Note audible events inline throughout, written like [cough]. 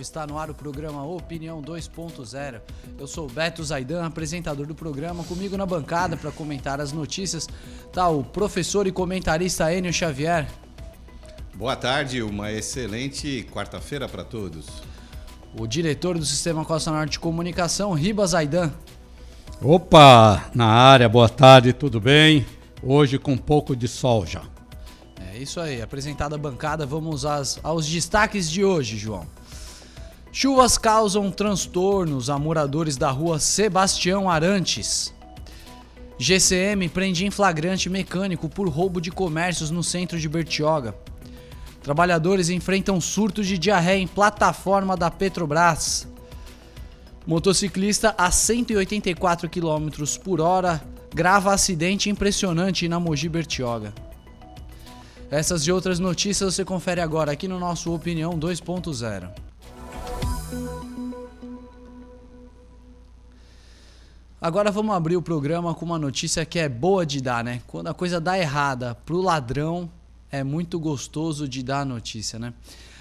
Está no ar o programa Opinião 2.0. Eu sou o Beto Zaidan, apresentador do programa. Comigo na bancada para comentar as notícias está o professor e comentarista Enio Xavier. Boa tarde, uma excelente quarta-feira para todos. O diretor do Sistema Costa Norte de Comunicação, Ribas Zaidan. Opa, na área, boa tarde, tudo bem? Hoje com um pouco de sol já. É isso aí, apresentada a bancada, vamos aos destaques de hoje, João. Chuvas causam transtornos a moradores da rua Sebastião Arantes. GCM prende em flagrante mecânico por roubo de comércios no centro de Bertioga. Trabalhadores enfrentam surtos de diarreia em plataforma da Petrobras. Motociclista a 184 km por hora grava acidente impressionante na Mogi Bertioga. Essas e outras notícias você confere agora aqui no nosso Opinião 2.0. Agora vamos abrir o programa com uma notícia que é boa de dar, né? Quando a coisa dá errada pro ladrão, é muito gostoso de dar a notícia, né?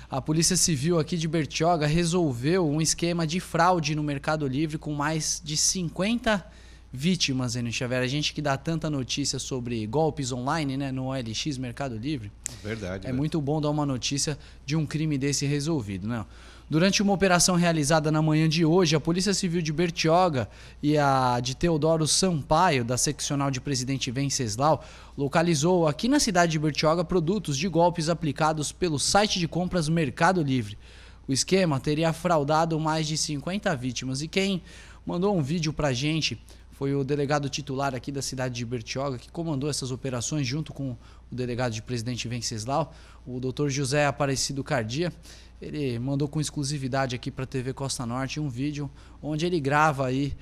A Polícia Civil aqui de Bertioga resolveu um esquema de fraude no Mercado Livre com mais de 50 vítimas, Enio Xavier. A gente que dá tanta notícia sobre golpes online, né, no OLX Mercado Livre. Verdade. É verdade. muito bom dar uma notícia de um crime desse resolvido, né? Durante uma operação realizada na manhã de hoje, a Polícia Civil de Bertioga e a de Teodoro Sampaio, da seccional de Presidente Venceslau, localizou aqui na cidade de Bertioga produtos de golpes aplicados pelo site de compras Mercado Livre. O esquema teria fraudado mais de 50 vítimas e quem mandou um vídeo para a gente foi o delegado titular aqui da cidade de Bertioga que comandou essas operações junto com o delegado de presidente Venceslau, o doutor José Aparecido Cardia. Ele mandou com exclusividade aqui para a TV Costa Norte um vídeo onde ele grava aí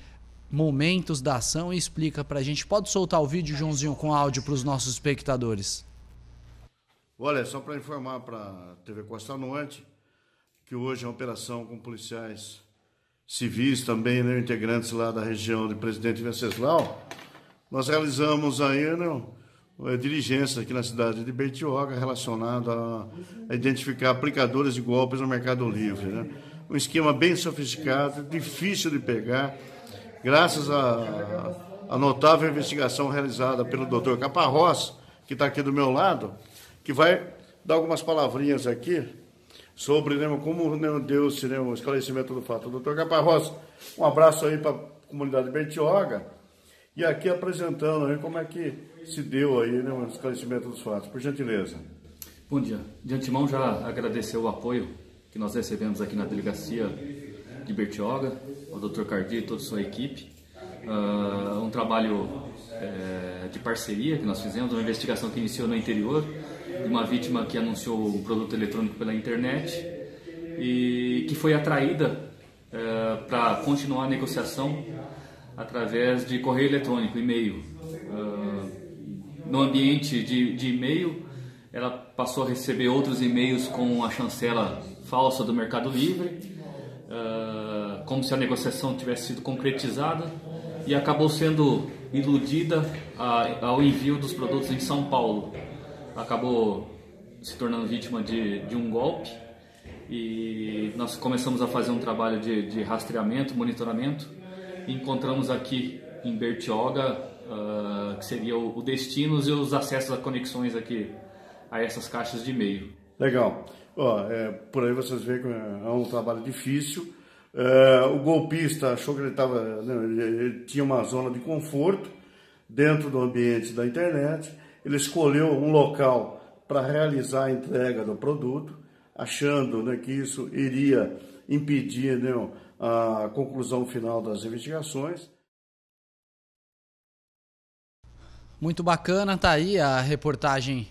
momentos da ação e explica para a gente. Pode soltar o vídeo, Joãozinho, com áudio para os nossos espectadores. Olha, só para informar para a TV Costa Norte que hoje é uma operação com policiais civis também, né, integrantes lá da região de Presidente Venceslau. Nós realizamos aí, né, é, Diligência aqui na cidade de Bertioga relacionada a identificar aplicadores de golpes no Mercado Livre. Né? Um esquema bem sofisticado, difícil de pegar, graças à notável investigação realizada pelo Dr. Caparrós, que está aqui do meu lado, que vai dar algumas palavrinhas aqui sobre né, como né, deu-se né, o esclarecimento do fato. Doutor Caparrós, um abraço aí para a comunidade de Bertioga e aqui apresentando aí né, como é que se deu aí né, um esclarecimento dos fatos. Por gentileza. Bom dia. De antemão já agradecer o apoio que nós recebemos aqui na delegacia de Bertioga, ao Dr. Cardi e toda a sua equipe. Uh, um trabalho é, de parceria que nós fizemos, uma investigação que iniciou no interior, de uma vítima que anunciou um produto eletrônico pela internet e que foi atraída é, eh, para continuar a negociação através de correio eletrônico, e-mail. Uh, no ambiente de, de e-mail, ela passou a receber outros e-mails com a chancela falsa do Mercado Livre, uh, como se a negociação tivesse sido concretizada e acabou sendo iludida a, ao envio dos produtos em São Paulo. Acabou se tornando vítima de, de um golpe e nós começamos a fazer um trabalho de, de rastreamento, monitoramento. E encontramos aqui em Bertioga uh, que seria o, o destinos e os acessos a conexões aqui a essas caixas de e-mail. Legal. Ó, é, por aí vocês veem que é um trabalho difícil. É, o golpista achou que ele, tava, né, ele, ele tinha uma zona de conforto dentro do ambiente da internet. Ele escolheu um local para realizar a entrega do produto, achando né, que isso iria impedir né, a conclusão final das investigações. Muito bacana, tá aí a reportagem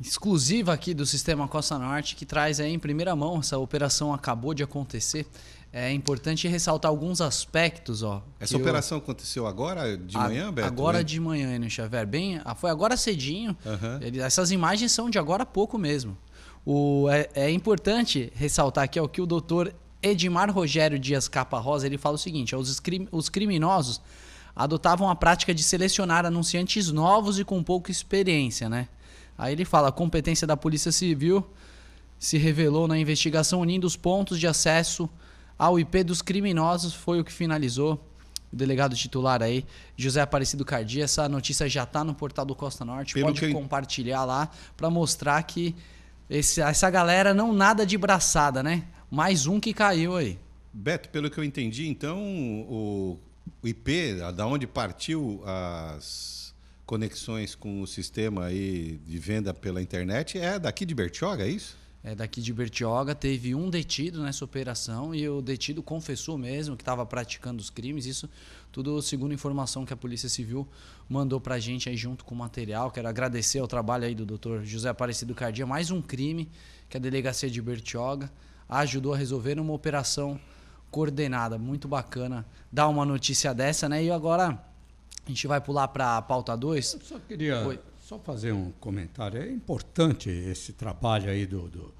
exclusiva aqui do Sistema Costa Norte, que traz aí em primeira mão, essa operação acabou de acontecer. É importante ressaltar alguns aspectos, ó. Essa operação eu... aconteceu agora de a... manhã, Beto? Agora né? de manhã, né Xavier. Bem, ah, foi agora cedinho. Uhum. Ele... Essas imagens são de agora há pouco mesmo. O... É, é importante ressaltar aqui ó, que o doutor Edmar Rogério Dias Caparrosa, ele fala o seguinte, ó, os, os criminosos adotavam a prática de selecionar anunciantes novos e com pouca experiência, né? Aí ele fala: a competência da Polícia Civil se revelou na investigação unindo os pontos de acesso ao IP dos criminosos, foi o que finalizou o delegado titular aí, José Aparecido Cardi. Essa notícia já está no portal do Costa Norte, Pelo pode que... compartilhar lá para mostrar que esse, essa galera não nada de braçada, né? Mais um que caiu aí. Beto, pelo que eu entendi, então, o o IP, da onde partiu as conexões com o sistema aí de venda pela internet, é daqui de Bertioga, é isso? É daqui de Bertioga, teve um detido nessa operação e o detido confessou mesmo que estava praticando os crimes, isso tudo segundo informação que a Polícia Civil mandou para a gente aí junto com o material. Quero agradecer ao trabalho aí do Dr. José Aparecido Cardia, mais um crime que a delegacia de Bertioga ajudou a resolver uma operação coordenada. Muito bacana dar uma notícia dessa, né? E agora a gente vai pular para a pauta 2. Eu só queria Oi. só fazer um comentário. É importante esse trabalho aí do, do,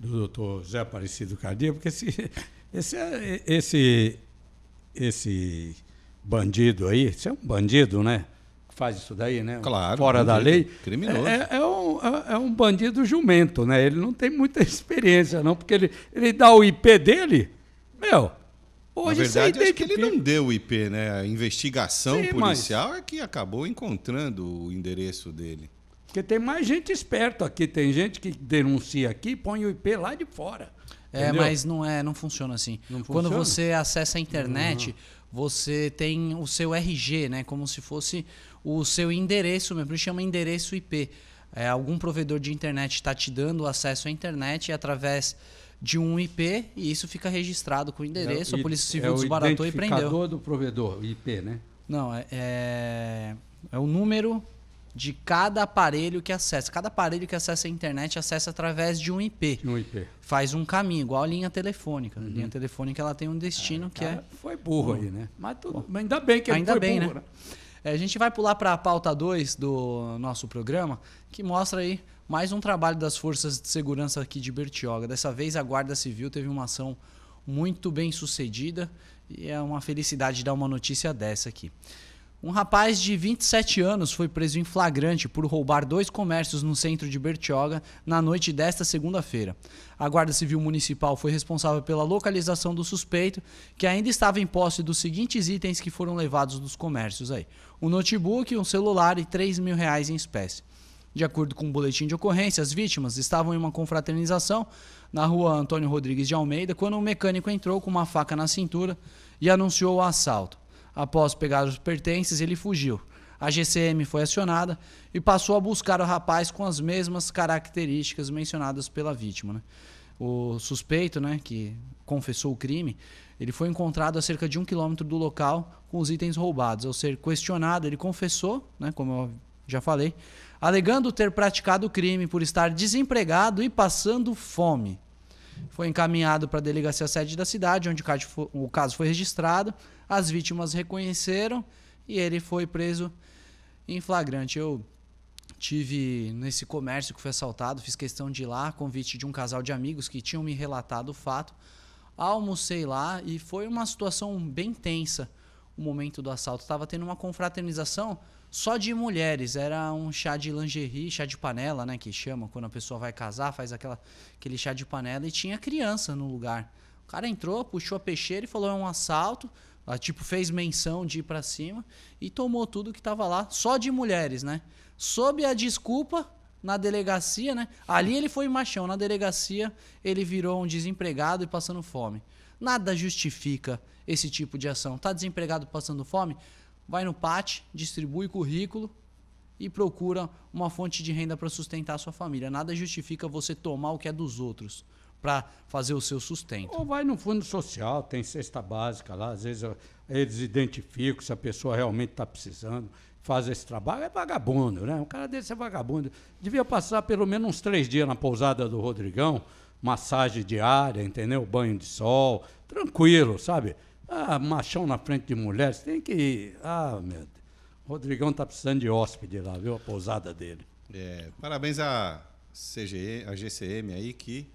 doutor Zé Aparecido Cardia, porque esse, [laughs] esse, é, esse, esse bandido aí, você é um bandido, né? faz isso daí, né? Claro. Fora bandido, da lei. Criminoso. É, é, é um, é, é um bandido jumento, né? Ele não tem muita [laughs] experiência, não, porque ele, ele dá o IP dele, meu, Hoje Na verdade, acho que ele não deu o IP, né? A investigação Sim, policial mas... é que acabou encontrando o endereço dele. Porque tem mais gente esperta aqui, tem gente que denuncia aqui, põe o IP lá de fora. É, entendeu? mas não é, não funciona assim. Não Quando você acessa a internet, uhum. você tem o seu RG, né, como se fosse o seu endereço mesmo, chama endereço IP. É, algum provedor de internet está te dando acesso à internet e através de um IP e isso fica registrado com o endereço, é, a Polícia Civil é desbaratou e prendeu. É o do provedor, IP, né? Não, é, é, é, o número de cada aparelho que acessa. Cada aparelho que acessa a internet acessa através de um IP. um IP. Faz um caminho, igual a linha telefônica. Uhum. A linha telefônica ela tem um destino é, que é. Foi burro aí, né? Mas tudo, Bom, ainda bem que ainda foi bem, burro, né? né? É, a gente vai pular para a pauta 2 do nosso programa, que mostra aí mais um trabalho das forças de segurança aqui de Bertioga. Dessa vez a Guarda Civil teve uma ação muito bem sucedida e é uma felicidade dar uma notícia dessa aqui. Um rapaz de 27 anos foi preso em flagrante por roubar dois comércios no centro de Bertioga na noite desta segunda-feira. A Guarda Civil Municipal foi responsável pela localização do suspeito, que ainda estava em posse dos seguintes itens que foram levados dos comércios aí: um notebook, um celular e 3 mil reais em espécie. De acordo com o um boletim de ocorrência, as vítimas estavam em uma confraternização na rua Antônio Rodrigues de Almeida quando um mecânico entrou com uma faca na cintura e anunciou o assalto. Após pegar os pertences, ele fugiu. A GCM foi acionada e passou a buscar o rapaz com as mesmas características mencionadas pela vítima. Né? O suspeito, né, que confessou o crime, ele foi encontrado a cerca de um quilômetro do local com os itens roubados. Ao ser questionado, ele confessou, né, como eu já falei, alegando ter praticado o crime por estar desempregado e passando fome. Foi encaminhado para a delegacia sede da cidade, onde o caso foi registrado. As vítimas reconheceram e ele foi preso em flagrante. Eu tive nesse comércio que foi assaltado, fiz questão de ir lá, convite de um casal de amigos que tinham me relatado o fato. Almocei lá e foi uma situação bem tensa o momento do assalto. Estava tendo uma confraternização só de mulheres. Era um chá de lingerie, chá de panela, né? Que chama quando a pessoa vai casar, faz aquela, aquele chá de panela e tinha criança no lugar. O cara entrou, puxou a peixeira e falou: é um assalto. Ela, tipo, fez menção de ir pra cima e tomou tudo que tava lá, só de mulheres, né? Sob a desculpa na delegacia, né? Ali ele foi machão, na delegacia ele virou um desempregado e passando fome. Nada justifica esse tipo de ação. Tá desempregado passando fome? vai no PAT, distribui currículo e procura uma fonte de renda para sustentar a sua família. Nada justifica você tomar o que é dos outros para fazer o seu sustento. Ou vai no fundo social, tem cesta básica lá, às vezes eles identificam se a pessoa realmente está precisando, faz esse trabalho, é vagabundo, né? Um cara desse é vagabundo. Devia passar pelo menos uns três dias na pousada do Rodrigão, massagem diária, entendeu? Banho de sol, tranquilo, sabe? Ah, machão na frente de mulheres. tem que ir. Ah, meu Deus. O Rodrigão tá precisando de hóspede lá, viu? A pousada dele. É, parabéns à CGE, à GCM aí, que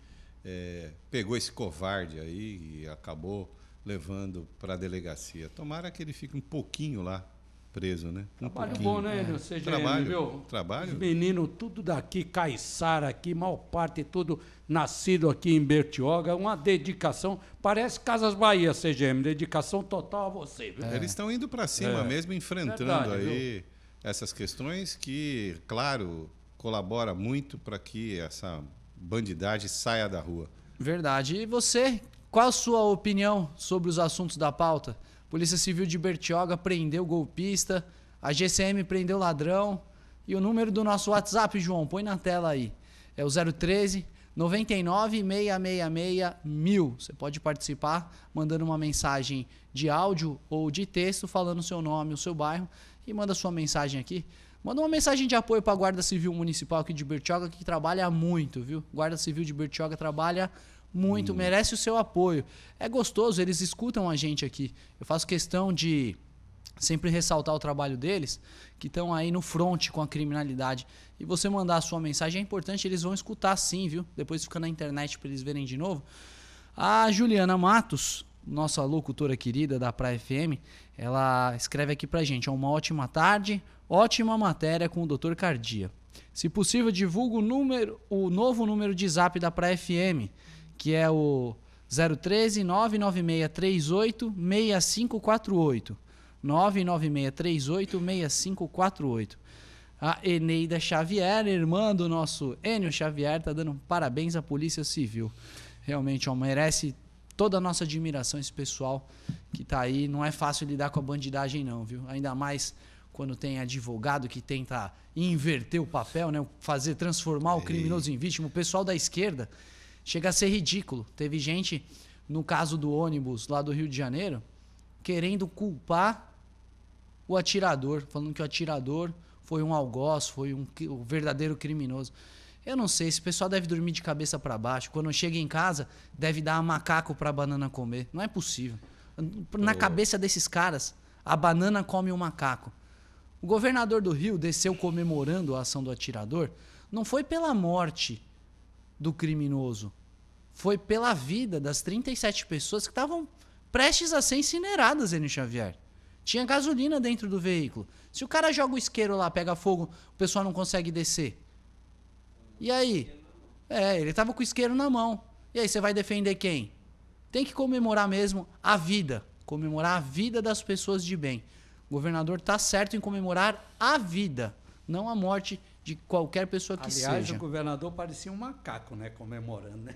é, pegou esse covarde aí e acabou levando para a delegacia. Tomara que ele fique um pouquinho lá preso, né? Um trabalho pouquinho. bom, né, é. CGM, trabalho, viu? Trabalho. Os meninos, tudo daqui, Caiçara aqui, mal parte, tudo nascido aqui em Bertioga, uma dedicação, parece Casas Bahia, CGM, dedicação total a você, viu? É. Eles estão indo para cima é. mesmo, enfrentando Verdade, aí viu? essas questões que, claro, colabora muito para que essa bandidade saia da rua. Verdade. E você, qual a sua opinião sobre os assuntos da pauta? Polícia Civil de Bertioga prendeu golpista, a GCM prendeu ladrão. E o número do nosso WhatsApp, João, põe na tela aí. É o 013 99 666 mil. Você pode participar mandando uma mensagem de áudio ou de texto falando o seu nome, o seu bairro e manda sua mensagem aqui. Manda uma mensagem de apoio para a Guarda Civil Municipal aqui de Bertioga que trabalha muito, viu? Guarda Civil de Bertioga trabalha muito, hum. merece o seu apoio. É gostoso, eles escutam a gente aqui. Eu faço questão de sempre ressaltar o trabalho deles, que estão aí no fronte com a criminalidade. E você mandar a sua mensagem é importante, eles vão escutar sim, viu? Depois fica na internet para eles verem de novo. A Juliana Matos, nossa locutora querida da Praia FM, ela escreve aqui pra gente: é uma ótima tarde, ótima matéria com o Dr. Cardia. Se possível, divulga o, número, o novo número de zap da Praia FM que é o 013 99638 6548. 99638 6548. A Eneida Xavier, irmã do nosso Enio Xavier, está dando parabéns à Polícia Civil. Realmente, ó, merece toda a nossa admiração esse pessoal que está aí. Não é fácil lidar com a bandidagem, não, viu? Ainda mais quando tem advogado que tenta inverter o papel, né? fazer transformar o criminoso em vítima. O pessoal da esquerda Chega a ser ridículo. Teve gente, no caso do ônibus lá do Rio de Janeiro, querendo culpar o atirador, falando que o atirador foi um algoz, foi um, um verdadeiro criminoso. Eu não sei, esse pessoal deve dormir de cabeça para baixo. Quando chega em casa, deve dar macaco para a banana comer. Não é possível. Na oh. cabeça desses caras, a banana come o macaco. O governador do Rio desceu comemorando a ação do atirador, não foi pela morte do criminoso. Foi pela vida das 37 pessoas que estavam prestes a ser incineradas, Enio Xavier. Tinha gasolina dentro do veículo. Se o cara joga o isqueiro lá, pega fogo, o pessoal não consegue descer. E aí? É, ele tava com o isqueiro na mão. E aí, você vai defender quem? Tem que comemorar mesmo a vida. Comemorar a vida das pessoas de bem. O governador tá certo em comemorar a vida, não a morte de qualquer pessoa que Aliás, seja. Aliás, o governador parecia um macaco, né, comemorando, né?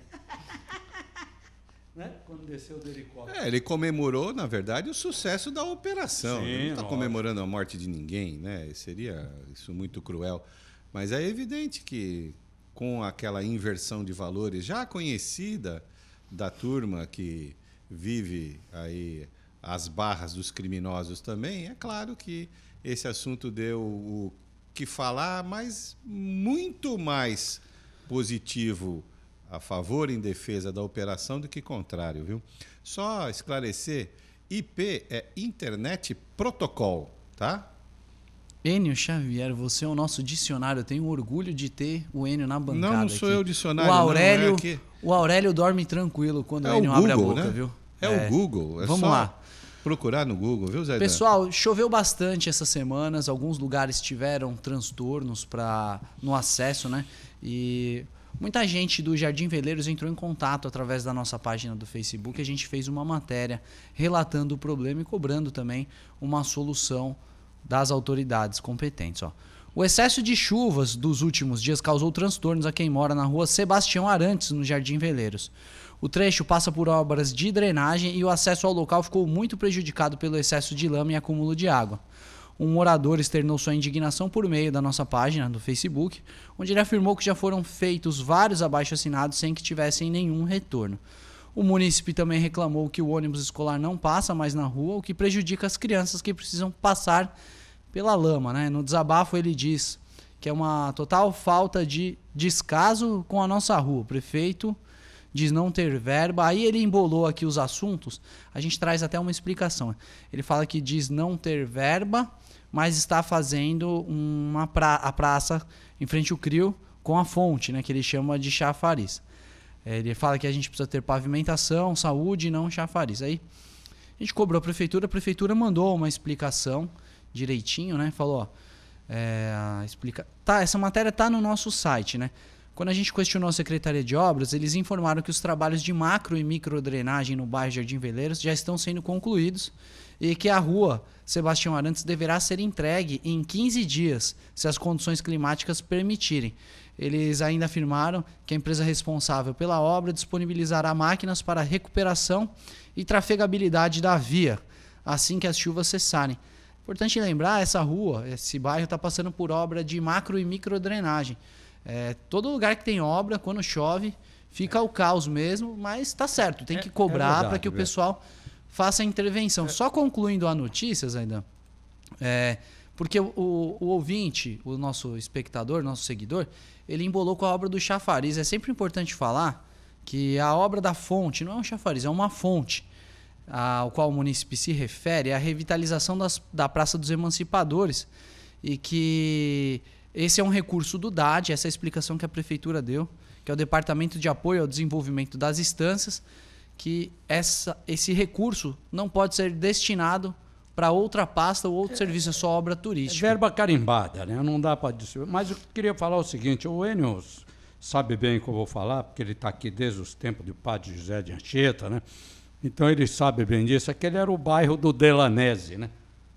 [laughs] né? Quando desceu do helicóptero. É, ele comemorou, na verdade, o sucesso da operação. Né? Sim, ele não está comemorando a morte de ninguém, né? Seria isso muito cruel. Mas é evidente que com aquela inversão de valores já conhecida da turma que vive aí as barras dos criminosos também, é claro que esse assunto deu o que falar, mas muito mais positivo a favor em defesa da operação do que contrário, viu? Só esclarecer, IP é Internet Protocol, tá? Enio Xavier, você é o nosso dicionário. Eu tenho orgulho de ter o Enio na bancada. Não, não sou aqui. eu o dicionário. O Aurélio, não, não é o Aurélio dorme tranquilo quando é o Enio Google, abre a boca, né? viu? É, é, o Google. É Vamos só... lá. Procurar no Google, viu, Zé? Pessoal, choveu bastante essas semanas. Alguns lugares tiveram transtornos para no acesso, né? E muita gente do Jardim Veleiros entrou em contato através da nossa página do Facebook. A gente fez uma matéria relatando o problema e cobrando também uma solução das autoridades competentes. Ó. O excesso de chuvas dos últimos dias causou transtornos a quem mora na rua Sebastião Arantes, no Jardim Veleiros. O trecho passa por obras de drenagem e o acesso ao local ficou muito prejudicado pelo excesso de lama e acúmulo de água. Um morador externou sua indignação por meio da nossa página do Facebook, onde ele afirmou que já foram feitos vários abaixo assinados sem que tivessem nenhum retorno. O munícipe também reclamou que o ônibus escolar não passa mais na rua, o que prejudica as crianças que precisam passar pela lama. Né? No desabafo, ele diz que é uma total falta de descaso com a nossa rua. O prefeito diz não ter verba. Aí ele embolou aqui os assuntos. A gente traz até uma explicação. Ele fala que diz não ter verba, mas está fazendo uma pra a praça em frente ao CRIO com a fonte, né, que ele chama de chafariz. É, ele fala que a gente precisa ter pavimentação, saúde e não chafariz. Aí a gente cobrou a prefeitura, a prefeitura mandou uma explicação direitinho, né? Falou, ó, é, explica... tá, essa matéria tá no nosso site, né? Quando a gente questionou a Secretaria de Obras, eles informaram que os trabalhos de macro e micro drenagem no bairro Jardim Veleiros já estão sendo concluídos e que a rua Sebastião Arantes deverá ser entregue em 15 dias, se as condições climáticas permitirem. Eles ainda afirmaram que a empresa responsável pela obra disponibilizará máquinas para recuperação e trafegabilidade da via, assim que as chuvas cessarem. Importante lembrar, essa rua, esse bairro está passando por obra de macro e micro drenagem. É, todo lugar que tem obra, quando chove, fica é. o caos mesmo, mas está certo, tem é, que é cobrar para que o pessoal faça a intervenção. É. Só concluindo a notícias ainda porque o, o, o, ouvinte, o nosso espectador, nosso seguidor, ele embolou com a obra do chafariz. É sempre importante falar que a obra da fonte não é um chafariz, é uma fonte ao qual o município se refere, é a revitalização das, da Praça dos Emancipadores e que esse é um recurso do DAD, essa é a explicação que a prefeitura deu, que é o Departamento de Apoio ao Desenvolvimento das Instâncias, que essa, esse recurso não pode ser destinado para outra pasta ou outro é, serviço, é só obra turística. É verba carimbada, né? Não dá para Mas eu queria falar o seguinte, o Enio sabe bem o que eu vou falar, porque ele está aqui desde os tempos do padre José de Anchieta, né? Então ele sabe bem disso, aquele é era o bairro do Delanese, né?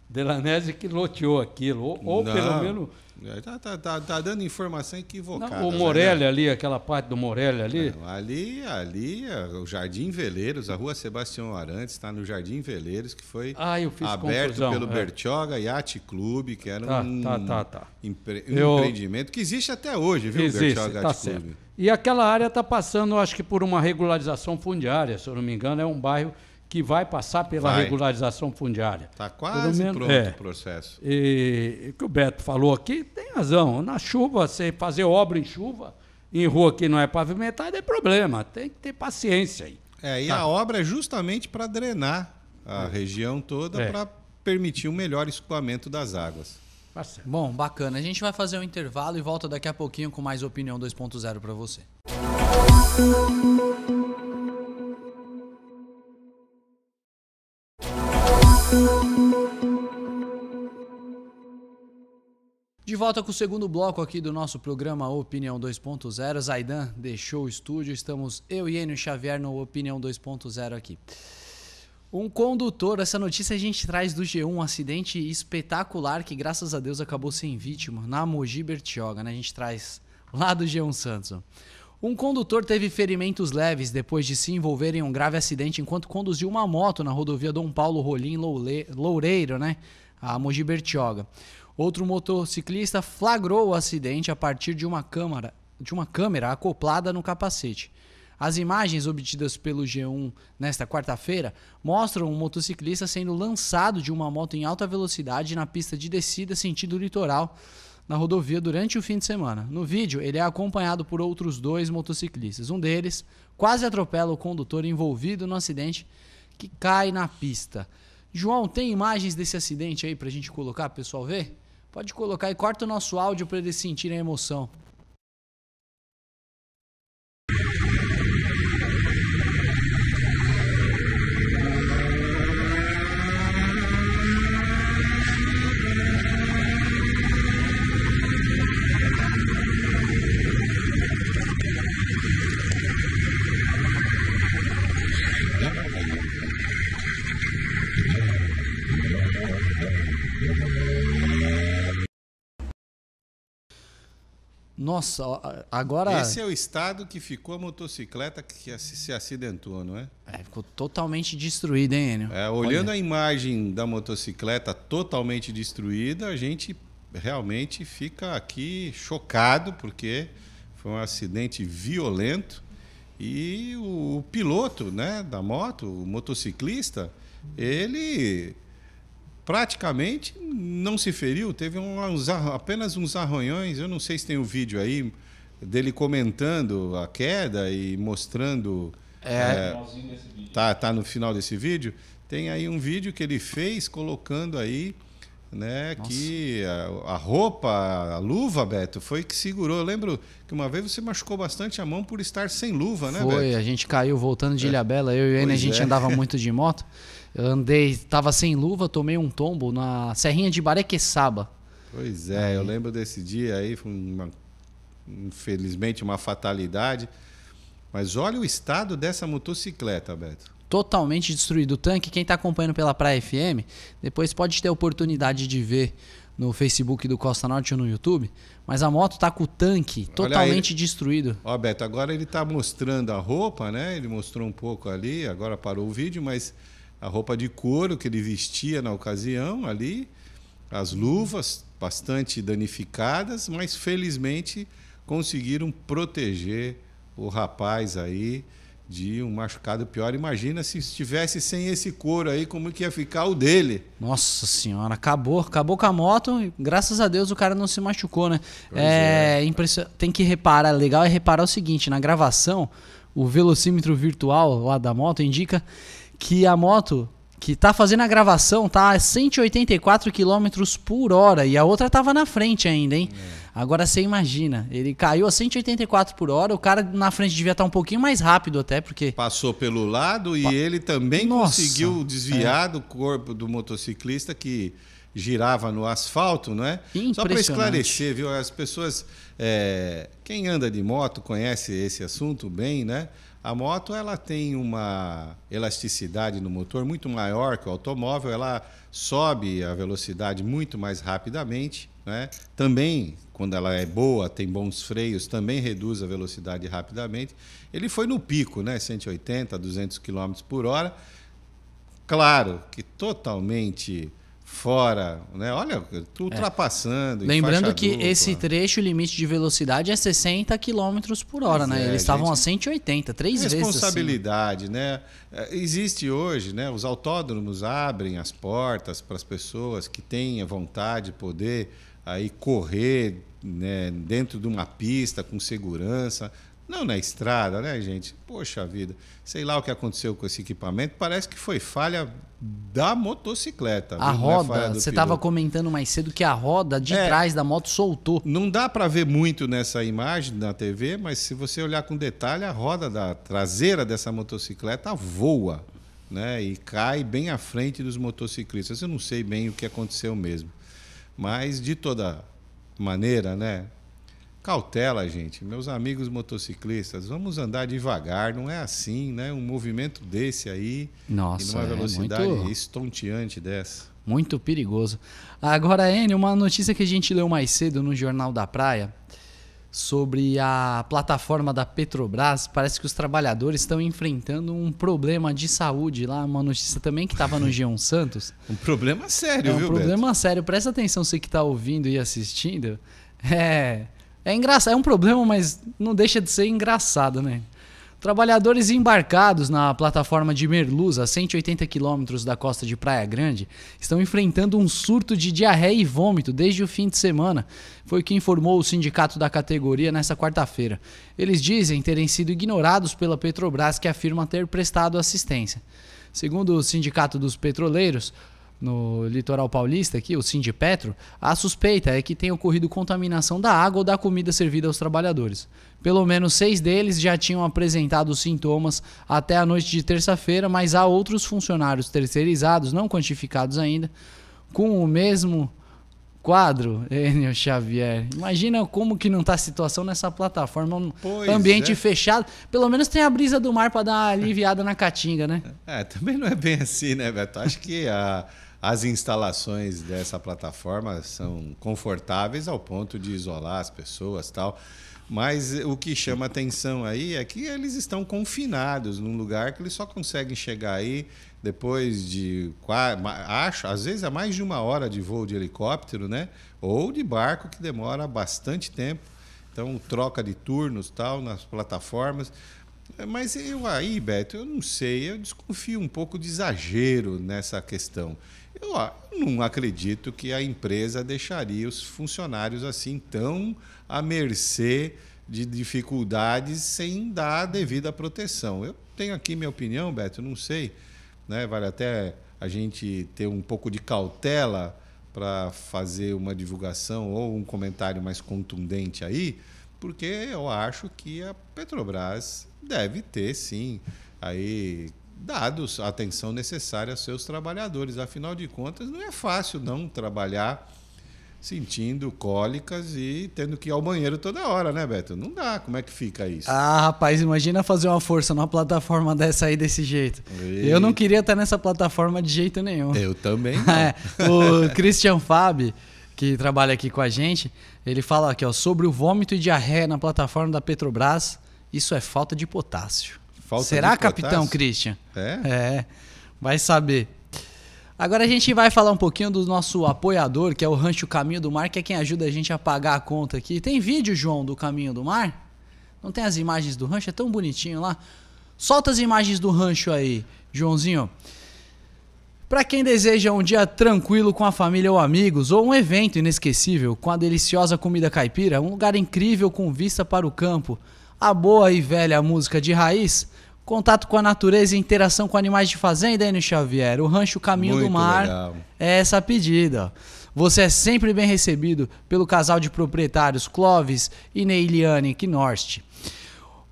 Delanese que loteou aquilo, ou, ou pelo menos é, tá, tá, tá, tá dando informação equivocada. Não, o né? Morelli né? ali, aquela parte do Morelli ali. Não, ali, ali, é, o Jardim Veleiros, a rua Sebastião Arantes está no Jardim Veleiros, que foi ah, aberto confusão, pelo é. Bertioga Yacht Club, que era tá, um, tá, tá, tá, empre um eu... empreendimento que existe até hoje, viu, existe, Bertioga Yacht tá Club. Certo. E aquela área está passando, acho que por uma regularização fundiária, se eu não me engano, é um bairro que vai passar pela vai. regularização fundiária. Está quase menos, pronto é. o processo. E o que o Beto falou aqui tem razão. Na chuva, você fazer obra em chuva, em rua que não é pavimentada, é problema. Tem que ter paciência aí. É, e tá. a obra é justamente para drenar a é. região toda é. para permitir um melhor escoamento das águas. Tá Bom, bacana. A gente vai fazer um intervalo e volta daqui a pouquinho com mais opinião 2.0 para você. Música De volta com o segundo bloco aqui do nosso programa Opinião 2.0. Zaidan deixou o estúdio, estamos eu e Enio Xavier no Opinião 2.0 aqui. Um condutor, essa notícia a gente traz do G1, um acidente espetacular que graças a Deus acabou sem vítima na Mogi Bertioga, né? A gente traz lá do G1 Santos. Um condutor teve ferimentos leves depois de se envolver em um grave acidente enquanto conduziu uma moto na rodovia Dom Paulo Rolim Loureiro, né? A Mogi Bertioga. Outro motociclista flagrou o acidente a partir de uma câmera, de uma câmera acoplada no capacete. As imagens obtidas pelo G1 nesta quarta-feira mostram um motociclista sendo lançado de uma moto em alta velocidade na pista de descida sentido litoral na rodovia durante o fim de semana. No vídeo, ele é acompanhado por outros dois motociclistas. Um deles quase atropela o condutor envolvido no acidente que cai na pista. João, tem imagens desse acidente aí pra gente colocar, pro pessoal ver? Pode colocar e corta o nosso áudio para eles sentirem a emoção. Nossa, agora. Esse é o estado que ficou a motocicleta que se acidentou, não é? É, ficou totalmente destruída, hein, Enio? É, olhando Olha. a imagem da motocicleta totalmente destruída, a gente realmente fica aqui chocado, porque foi um acidente violento e o piloto né, da moto, o motociclista, ele praticamente não se feriu, teve uns, apenas uns arranhões. Eu não sei se tem o um vídeo aí dele comentando a queda e mostrando. É, é tá, tá no final desse vídeo. Tem aí um vídeo que ele fez colocando aí né? Nossa. Que a, a, roupa, a luva, Beto, foi que segurou. Eu lembro que uma vez você machucou bastante a mão por estar sem luva, né, Foi, Beto? a gente caiu voltando de é. Ilhabela, é. eu e o a gente é. andava [laughs] muito de moto. Eu andei, tava sem luva, tomei um tombo na serrinha de Barequeçaba. Pois é, aí. eu lembro desse dia aí, foi uma, infelizmente uma fatalidade. Mas olha o estado dessa motocicleta, Beto totalmente destruído o tanque. Quem está acompanhando pela Praia FM, depois pode ter a oportunidade de ver no Facebook do Costa Norte ou no YouTube, mas a moto tá com o tanque totalmente ele... destruído. Ó, Beto, agora ele tá mostrando a roupa, né? Ele mostrou um pouco ali, agora parou o vídeo, mas a roupa de couro que ele vestia na ocasião ali, as luvas bastante danificadas, mas felizmente conseguiram proteger o rapaz aí de um machucado pior. Imagina se estivesse sem esse couro aí, como que ia ficar o dele? Nossa senhora, acabou, acabou com a moto. E, graças a Deus o cara não se machucou, né? É, é. Impression... Tem que reparar, legal é reparar o seguinte, na gravação, o velocímetro virtual lá da moto indica que a moto que tá fazendo a gravação tá a 184 km por hora e a outra tava na frente ainda, hein? É. Agora você imagina, ele caiu a 184 por hora, o cara na frente devia estar um pouquinho mais rápido até, porque. Passou pelo lado e pa... ele também Nossa, conseguiu é. desviar é. do corpo do motociclista que girava no asfalto, não é? Só para esclarecer, viu? As pessoas. É... Quem anda de moto conhece esse assunto bem, né? A moto ela tem uma elasticidade no motor muito maior que o automóvel, ela sobe a velocidade muito mais rapidamente né? Também, quando ela é boa, tem bons freios, também reduz a velocidade rapidamente. Ele foi no pico, né? 180, 200 km por hora. Claro que totalmente fora, né? Olha, ultrapassando. É. Lembrando que dupla. esse trecho, o limite de velocidade é 60 km por hora, né? É, Eles estavam a 180, três vezes. Assim. Responsabilidade, assim. né? É, existe hoje, né? Os autódromos abrem as portas para as pessoas que têm a vontade, poder aí correr né, dentro de uma pista com segurança, não na estrada, né, gente? Poxa vida, sei lá o que aconteceu com esse equipamento, parece que foi falha da motocicleta. A é roda, é você estava comentando mais cedo que a roda de é, trás da moto soltou. Não dá para ver muito nessa imagem na TV, mas se você olhar com detalhe, a roda da traseira dessa motocicleta voa, né, e cai bem à frente dos motociclistas. Eu não sei bem o que aconteceu mesmo. Mas, de toda maneira, né? Cautela, gente. Meus amigos motociclistas, vamos andar devagar, não é assim, né? Um movimento desse aí, Nossa, e numa é velocidade muito... estonteante dessa. Muito perigoso. Agora, Enio, uma notícia que a gente leu mais cedo no Jornal da Praia sobre a plataforma da Petrobras. Parece que os trabalhadores estão enfrentando um problema de saúde lá, uma notícia também que estava no G1 [laughs] Santos. um problema sério, é um viu? Um problema Beto? sério. Presta atenção você que está ouvindo e assistindo. É, é engraçado, é um problema, mas não deixa de ser engraçado, né? Trabalhadores embarcados na plataforma de Merluz, a 180 quilômetros da costa de Praia Grande, estão enfrentando um surto de diarreia e vômito desde o fim de semana. Foi o que informou o sindicato da categoria nesta quarta-feira. Eles dizem terem sido ignorados pela Petrobras, que afirma ter prestado assistência. Segundo o Sindicato dos Petroleiros, no litoral paulista aqui, o Sindipetro, a suspeita é que tenha ocorrido contaminação da água ou da comida servida aos trabalhadores. Pelo menos seis deles já tinham apresentado sintomas até a noite de terça-feira, mas há outros funcionários terceirizados, não quantificados ainda, com o mesmo quadro, [laughs] Enio Xavier. Imagina como que não está a situação nessa plataforma, pois ambiente é. fechado. Pelo menos tem a brisa do mar para dar uma aliviada na catinga, né? É, também não é bem assim, né, Beto? Acho que a, as instalações dessa plataforma são confortáveis ao ponto de isolar as pessoas, tal. Mas o que chama atenção aí é que eles estão confinados num lugar que eles só conseguem chegar aí depois de, acho, às vezes é mais de uma hora de voo de helicóptero, né? Ou de barco que demora bastante tempo. Então, troca de turnos, tal, nas plataformas. É, mas eu aí, Beto, eu não sei, eu desconfio um pouco de exagero nessa questão. Eu não acredito que a empresa deixaria os funcionários assim tão à mercê de dificuldades sem dar a devida proteção. Eu tenho aqui minha opinião, Beto, não sei, né? Vale até a gente ter um pouco de cautela para fazer uma divulgação ou um comentário mais contundente aí, porque eu acho que a Petrobras Deve ter, sim. Aí dados a atenção necessária aos seus trabalhadores. Afinal de contas, não é fácil não trabalhar sentindo cólicas e tendo que ir ao banheiro toda hora, né, Beto? Não dá. Como é que fica isso? Ah, rapaz, imagina fazer uma força numa plataforma [laughs] dessa aí desse jeito. E... Eu não queria estar nessa plataforma de jeito nenhum. Eu também. [laughs] Não. É, o Christian Fábio que trabalha aqui com a gente, ele fala aqui ó, sobre o vômito e diarreia na plataforma da Petrobras isso é falta de potássio. Falta Será, de capitão Christian? É? É. Vai saber. Agora a gente vai falar um pouquinho do nosso apoiador, que é o Rancho Caminho do Mar, que é quem ajuda a gente a pagar a conta aqui. Tem vídeo, João, do Caminho do Mar? Não tem as imagens do rancho? É tão bonitinho lá. Solta as imagens do rancho aí, Joãozinho. Para quem deseja um dia tranquilo com a família ou amigos, ou um evento inesquecível com a deliciosa comida caipira, um lugar incrível com vista para o campo a boa e velha música de raiz, contato com a natureza e interação com animais de fazenda, Enio Xavier. O Rancho Caminho Muito do Mar legal. é essa pedida. Você é sempre bem recebido pelo casal de proprietários Clóvis e Neiliane Knorst.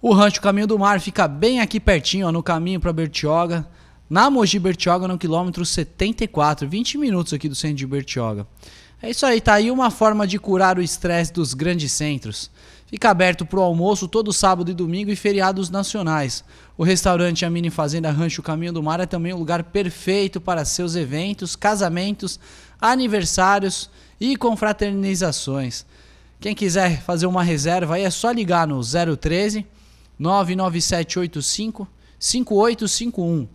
O Rancho Caminho do Mar fica bem aqui pertinho, ó, no caminho para Bertioga, na Mogi Bertioga, no quilômetro 74, 20 minutos aqui do centro de Bertioga. É isso aí, tá aí uma forma de curar o estresse dos grandes centros. Fica aberto para o almoço todo sábado e domingo e feriados nacionais. O restaurante A Mini Fazenda Rancho Caminho do Mar é também um lugar perfeito para seus eventos, casamentos, aniversários e confraternizações. Quem quiser fazer uma reserva aí é só ligar no 013 99785 5851.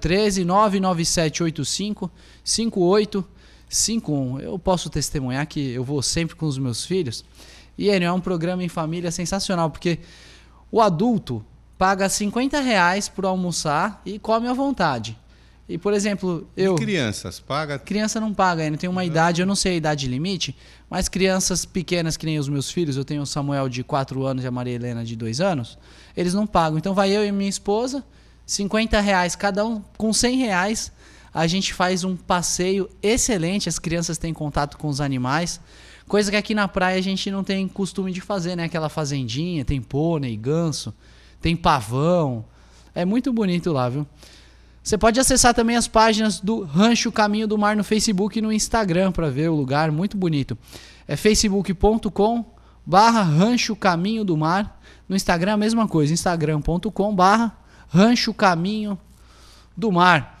013 99785 5851. 5.1. Eu posso testemunhar que eu vou sempre com os meus filhos. E é um programa em família sensacional, porque o adulto paga 50 reais por almoçar e come à vontade. E, por exemplo, eu. E crianças, paga? Criança não paga ainda. Tem uma não. idade, eu não sei a idade limite, mas crianças pequenas, que nem os meus filhos, eu tenho o Samuel de 4 anos e a Maria Helena de 2 anos, eles não pagam. Então vai eu e minha esposa, 50 reais cada um, com 100 reais, a gente faz um passeio excelente, as crianças têm contato com os animais. Coisa que aqui na praia a gente não tem costume de fazer, né? Aquela fazendinha, tem pônei, ganso, tem pavão. É muito bonito lá, viu? Você pode acessar também as páginas do Rancho Caminho do Mar no Facebook e no Instagram para ver o lugar, muito bonito. É facebook.com barra Rancho Caminho do Mar. No Instagram a mesma coisa, instagram.com barra Rancho Caminho do Mar.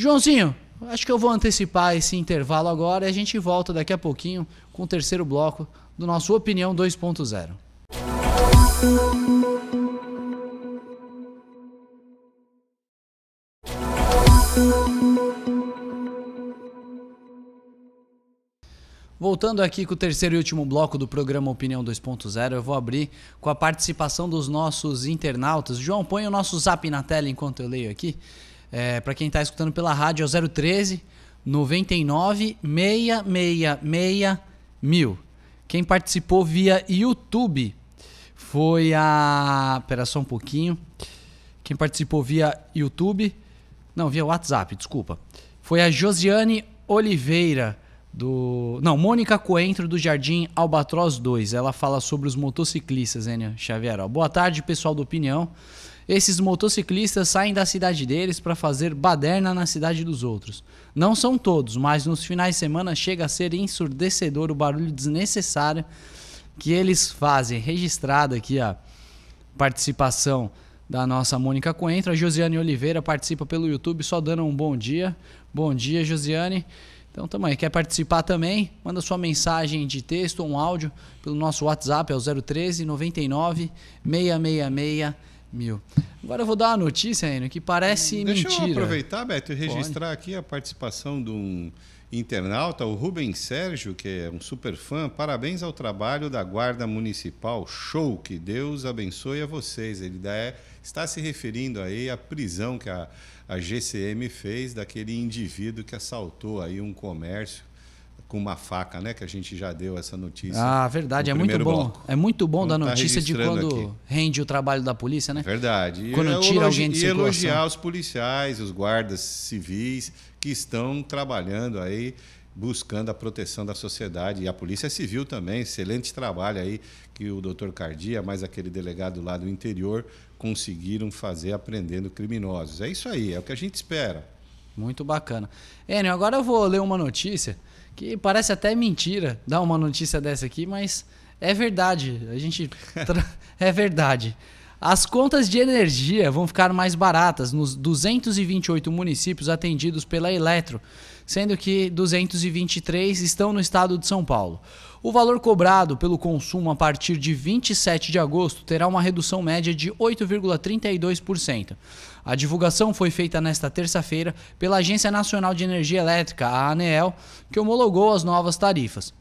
Joãozinho, acho que eu vou antecipar esse intervalo agora e a gente volta daqui a pouquinho com o terceiro bloco do nosso Opinião 2.0. Voltando aqui com o terceiro e último bloco do programa Opinião 2.0, eu vou abrir com a participação dos nossos internautas. João, põe o nosso zap na tela enquanto eu leio aqui. É, para quem está escutando pela rádio, é o 013 99 666 mil. Quem participou via YouTube foi a. Pera só um pouquinho. Quem participou via YouTube. Não, via WhatsApp, desculpa. Foi a Josiane Oliveira do. Não, Mônica Coentro do Jardim Albatroz 2. Ela fala sobre os motociclistas, Enia Xavier. Boa tarde, pessoal do Opinião. Esses motociclistas saem da cidade deles para fazer baderna na cidade dos outros. Não são todos, mas nos finais de semana chega a ser ensurdecedor o barulho desnecessário que eles fazem. Registrada aqui a participação da nossa Mônica Coentra. A Josiane Oliveira participa pelo YouTube, só dando um bom dia. Bom dia, Josiane. Então tamo aí. Quer participar também? Manda sua mensagem de texto ou um áudio pelo nosso WhatsApp, é o 013 99 666 mil. Agora eu vou dar uma notícia, Enio, que parece Deixa mentira. Deixa eu aproveitar, Beto, e registrar Pode. aqui a participação de um internauta, o Rubem Sérgio, que é um super fã. Parabéns ao trabalho da Guarda Municipal. Show! Que Deus abençoe a vocês. Ele dá, está se referindo aí à prisão que a, a GCM fez daquele indivíduo que assaltou aí um comércio com uma faca, né? Que a gente já deu essa notícia. Ah, verdade. é, muito bloco. bom, é muito bom da tá notícia de quando aqui. rende o trabalho da polícia, né? Verdade. Quando e é tira alguém de E elogiar os policiais, os guardas civis que estão trabalhando aí, buscando a proteção da sociedade. E a Polícia Civil também, excelente trabalho aí que o doutor Cardia, mais aquele delegado lá do interior, conseguiram fazer aprendendo criminosos. É isso aí, é o que a gente espera. Muito bacana. Enio, agora eu vou ler uma notícia que parece até mentira dar uma notícia dessa aqui, mas é verdade. A gente. [laughs] é verdade. As contas de energia vão ficar mais baratas nos 228 municípios atendidos pela Eletro, sendo que 223 estão no estado de São Paulo. O valor cobrado pelo consumo a partir de 27 de agosto terá uma redução média de 8,32%. A divulgação foi feita nesta terça-feira pela Agência Nacional de Energia Elétrica, a ANEEL, que homologou as novas tarifas.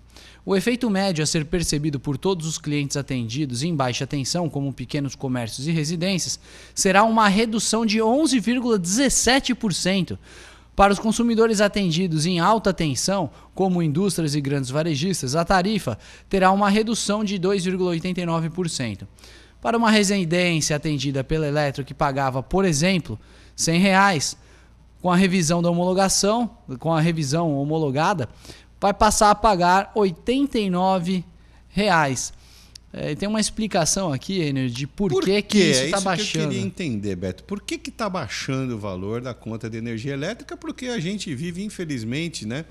O efeito médio a ser percebido por todos os clientes atendidos em baixa tensão, como pequenos comércios e residências, será uma redução de 11,17%. Para os consumidores atendidos em alta tensão, como indústrias e grandes varejistas, a tarifa terá uma redução de 2,89%. Para uma residência atendida pela Eletro que pagava, por exemplo, R$ reais, com a revisão da homologação, com a revisão homologada, vai passar a pagar R$ 89,00. É, tem uma explicação aqui, Enner, de por, por que, que isso está é baixando. Que eu queria entender, Beto. Por que está baixando o valor da conta de energia elétrica? Porque a gente vive, infelizmente, né,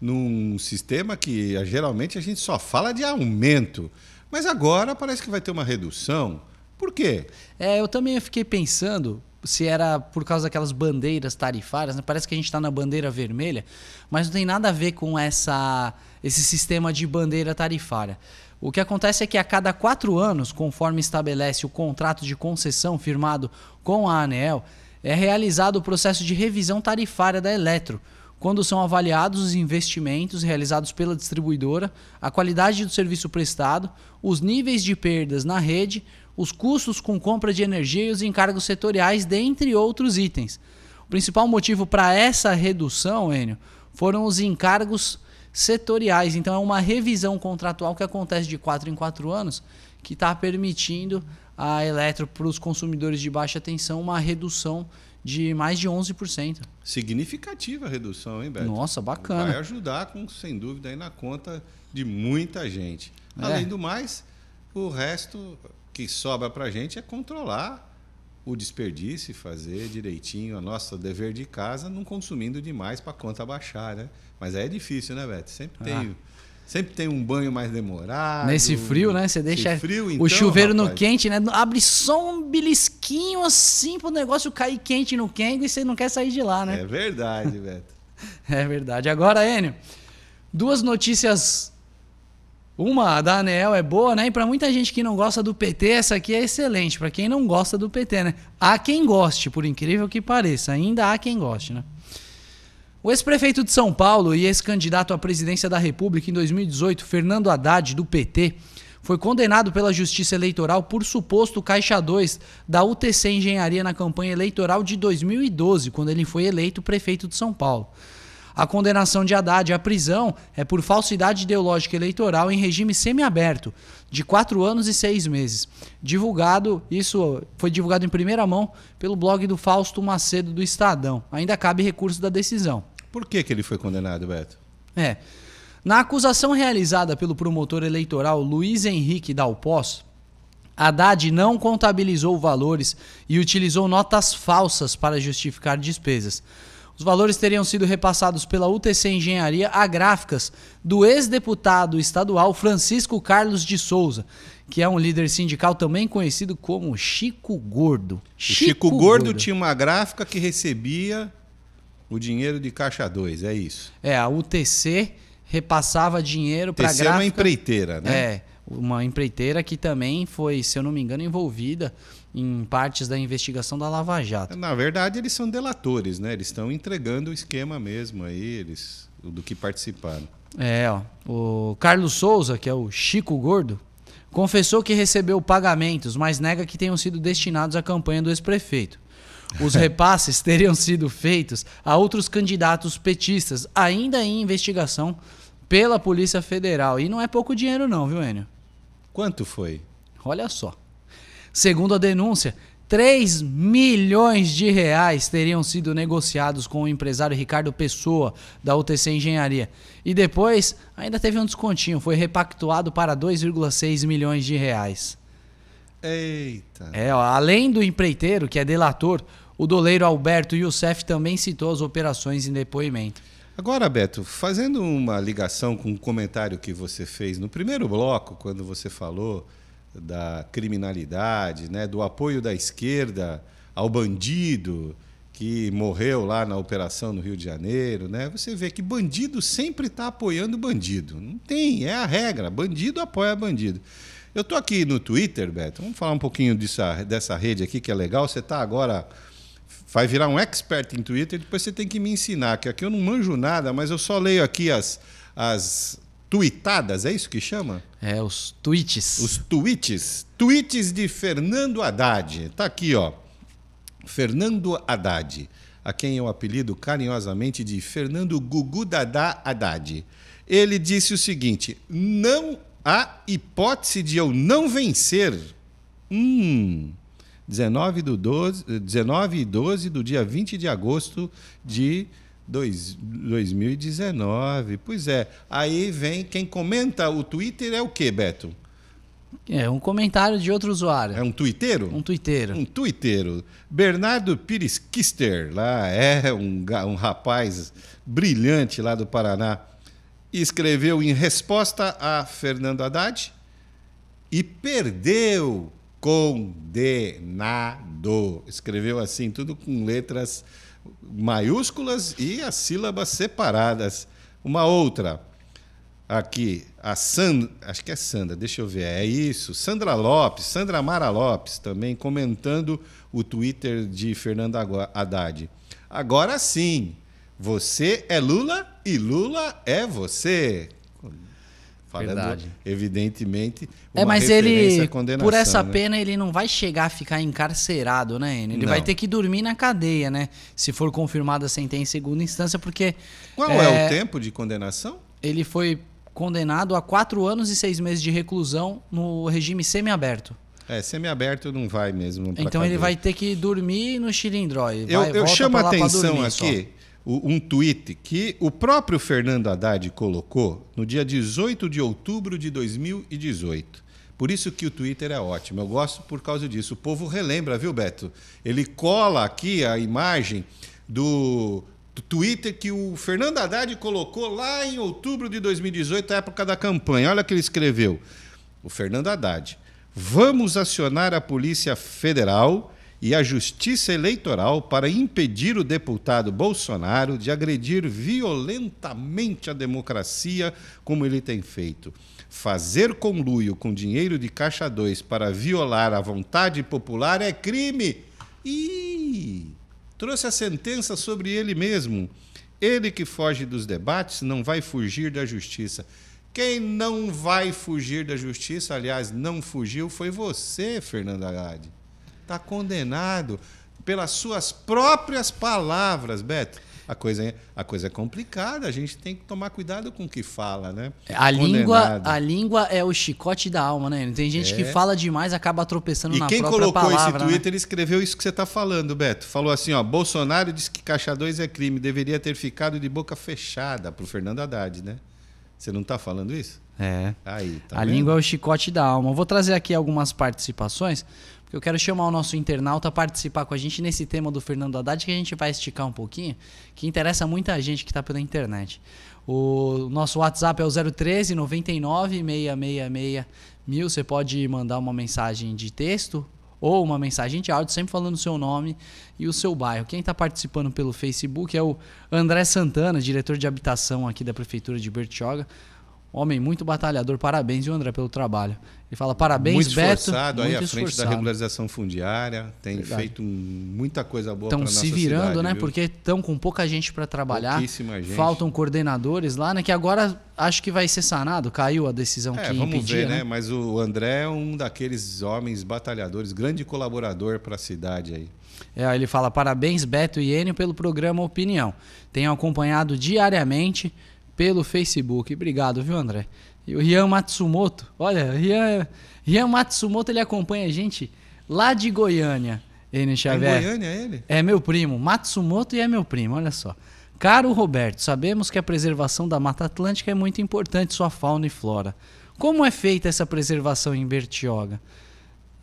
num sistema que geralmente a gente só fala de aumento. Mas agora parece que vai ter uma redução. Por quê? É, eu também fiquei pensando, se era por causa daquelas bandeiras tarifárias, né? parece que a gente está na bandeira vermelha, mas não tem nada a ver com essa, esse sistema de bandeira tarifária. O que acontece é que a cada quatro anos, conforme estabelece o contrato de concessão firmado com a Anel, é realizado o processo de revisão tarifária da Eletro quando são avaliados os investimentos realizados pela distribuidora, a qualidade do serviço prestado, os níveis de perdas na rede, os custos com compra de energia e os encargos setoriais, dentre outros itens. O principal motivo para essa redução, Enio, foram os encargos setoriais. Então é uma revisão contratual que acontece de 4 em 4 anos, que está permitindo a Eletro para os consumidores de baixa tensão uma redução de mais de 11%. Significativa redução, hein, Beto? Nossa, bacana. Vai ajudar, com, sem dúvida, aí na conta de muita gente. É. Além do mais, o resto que sobra para a gente é controlar o desperdício, fazer direitinho o nosso dever de casa, não consumindo demais para a conta baixar, né? Mas aí é difícil, né, Beto? Sempre ah. tem Sempre tem um banho mais demorado. Nesse frio, né? Você deixa frio, então, o chuveiro rapaz. no quente, né? Abre só um belisquinho assim pro negócio cair quente no quengo e você não quer sair de lá, né? É verdade, Beto. [laughs] é verdade. Agora, Enio, duas notícias uma da Anel é boa, né? E para muita gente que não gosta do PT, essa aqui é excelente. Para quem não gosta do PT, né? Há quem goste, por incrível que pareça. Ainda há quem goste, né? O ex-prefeito de São Paulo e ex-candidato à presidência da República em 2018, Fernando Haddad, do PT, foi condenado pela Justiça Eleitoral por suposto caixa 2 da UTC Engenharia na campanha eleitoral de 2012, quando ele foi eleito prefeito de São Paulo. A condenação de Haddad à prisão é por falsidade ideológica eleitoral em regime semiaberto, de quatro anos e seis meses. Divulgado, isso foi divulgado em primeira mão pelo blog do Fausto Macedo do Estadão. Ainda cabe recurso da decisão. Por que, que ele foi condenado, Beto? É. Na acusação realizada pelo promotor eleitoral Luiz Henrique Dalpós, Haddad não contabilizou valores e utilizou notas falsas para justificar despesas. Os valores teriam sido repassados pela UTC Engenharia a gráficas do ex-deputado estadual Francisco Carlos de Souza, que é um líder sindical também conhecido como Chico Gordo. Chico, Chico Gordo, Gordo tinha uma gráfica que recebia o dinheiro de caixa 2, é isso. É, a UTC repassava dinheiro para a gráfica. é uma empreiteira, né? É, uma empreiteira que também foi, se eu não me engano, envolvida em partes da investigação da Lava Jato. Na verdade, eles são delatores, né? Eles estão entregando o esquema mesmo aí, eles do que participaram. É, ó. O Carlos Souza, que é o Chico Gordo, confessou que recebeu pagamentos, mas nega que tenham sido destinados à campanha do ex-prefeito. Os [laughs] repasses teriam sido feitos a outros candidatos petistas, ainda em investigação pela Polícia Federal. E não é pouco dinheiro, não, viu, Enio? Quanto foi? Olha só. Segundo a denúncia, 3 milhões de reais teriam sido negociados com o empresário Ricardo Pessoa, da UTC Engenharia. E depois ainda teve um descontinho, foi repactuado para 2,6 milhões de reais. Eita! É, ó, além do empreiteiro, que é delator, o doleiro Alberto Youssef também citou as operações em depoimento. Agora, Beto, fazendo uma ligação com um comentário que você fez no primeiro bloco, quando você falou da criminalidade, né, do apoio da esquerda ao bandido que morreu lá na operação no Rio de Janeiro, né? Você vê que bandido sempre está apoiando bandido. Não tem, é a regra. Bandido apoia bandido. Eu tô aqui no Twitter, Beto. Vamos falar um pouquinho dessa, dessa rede aqui que é legal. Você está agora vai virar um expert em Twitter, depois você tem que me ensinar, que aqui eu não manjo nada, mas eu só leio aqui as, as tuitadas, é isso que chama? É, os tweets. Os tweets. Tweets de Fernando Haddad. Tá aqui, ó. Fernando Haddad, a quem eu apelido carinhosamente de Fernando Gugu Dada Haddad. Ele disse o seguinte: não há hipótese de eu não vencer. Hum. 19, do 12, 19 e 12 do dia 20 de agosto de Dois, 2019, pois é. Aí vem quem comenta o Twitter é o que, Beto? É um comentário de outro usuário. É um twitteiro? Um twitteiro. Um twitteiro. Bernardo Pires Kister, lá é um, um rapaz brilhante lá do Paraná, escreveu em resposta a Fernando Haddad e perdeu condenado. Escreveu assim, tudo com letras maiúsculas e as sílabas separadas. Uma outra, aqui, a Sandra, acho que é Sandra, deixa eu ver, é isso, Sandra Lopes, Sandra Mara Lopes também comentando o Twitter de Fernando Haddad. Agora sim, você é Lula e Lula é você. Falando, Verdade. evidentemente, é, uma é, mas ele, por essa né? pena, ele não vai chegar a ficar encarcerado, né, Ele não. vai ter que dormir na cadeia, né? Se for confirmada a sentença em segunda instância, porque. Qual é, é o tempo de condenação? Ele foi condenado a quatro anos e seis meses de reclusão no regime semiaberto. É, semiaberto não vai mesmo. Então ele vai ter que dormir no xilindró. Eu, eu chamo a atenção aqui um tweet que o próprio Fernando Haddad colocou no dia 18 de outubro de 2018. Por isso que o Twitter é ótimo. Eu gosto por causa disso. O povo relembra, viu, Beto? Ele cola aqui a imagem do Twitter que o Fernando Haddad colocou lá em outubro de 2018, época da campanha. Olha o que ele escreveu. O Fernando Haddad. Vamos acionar a Polícia Federal e a Justiça Eleitoral para impedir o deputado Bolsonaro de agredir violentamente a democracia, como ele tem feito. Fazer conluio com dinheiro de caixa 2 para violar a vontade popular é crime. E trouxe a sentença sobre ele mesmo. Ele que foge dos debates não vai fugir da justiça. Quem não vai fugir da justiça, aliás, não fugiu, foi você, Fernando Haddad está condenado pelas suas próprias palavras, Beto. A coisa, é, a coisa é complicada, a gente tem que tomar cuidado com o que fala, né? É, a língua, a língua é o chicote da alma, né? Tem gente é. que fala demais, acaba tropeçando e na própria palavra. E quem colocou esse né? Twitter, né? escreveu isso que você está falando, Beto. Falou assim, ó, Bolsonaro disse que caixa 2 é crime, deveria ter ficado de boca fechada para o Fernando Haddad, né? Você não está falando isso? É. Aí, tá a vendo? língua é o chicote da alma. Eu vou trazer aqui algumas participações. Eu quero chamar o nosso internauta a participar com a gente nesse tema do Fernando Haddad, que a gente vai esticar um pouquinho, que interessa muita gente que está pela internet. O nosso WhatsApp é o 013 99 666 mil. Você pode mandar uma mensagem de texto ou uma mensagem de áudio, sempre falando o seu nome e o seu bairro. Quem está participando pelo Facebook é o André Santana, diretor de habitação aqui da Prefeitura de Bertioga. Homem muito batalhador, parabéns, viu, André, pelo trabalho. Ele fala parabéns, muito Beto. Esforçado, muito aí à frente da regularização fundiária, tem Verdade. feito muita coisa boa para nossa Estão se virando, cidade, né? Viu? Porque estão com pouca gente para trabalhar. Pouquíssima gente. Faltam coordenadores lá, né? Que agora acho que vai ser sanado. Caiu a decisão é, que vamos impedia, ver, né? né? Mas o André é um daqueles homens batalhadores, grande colaborador para a cidade aí. É, ele fala parabéns, Beto e Enio, pelo programa Opinião. Tenho acompanhado diariamente pelo Facebook. Obrigado, viu, André? E o Rian Matsumoto, olha, Rian, Rian Matsumoto ele acompanha a gente lá de Goiânia. Ele, é Xavier. É Goiânia ele? É meu primo, Matsumoto e é meu primo, olha só. Caro Roberto, sabemos que a preservação da Mata Atlântica é muito importante, sua fauna e flora. Como é feita essa preservação em Bertioga?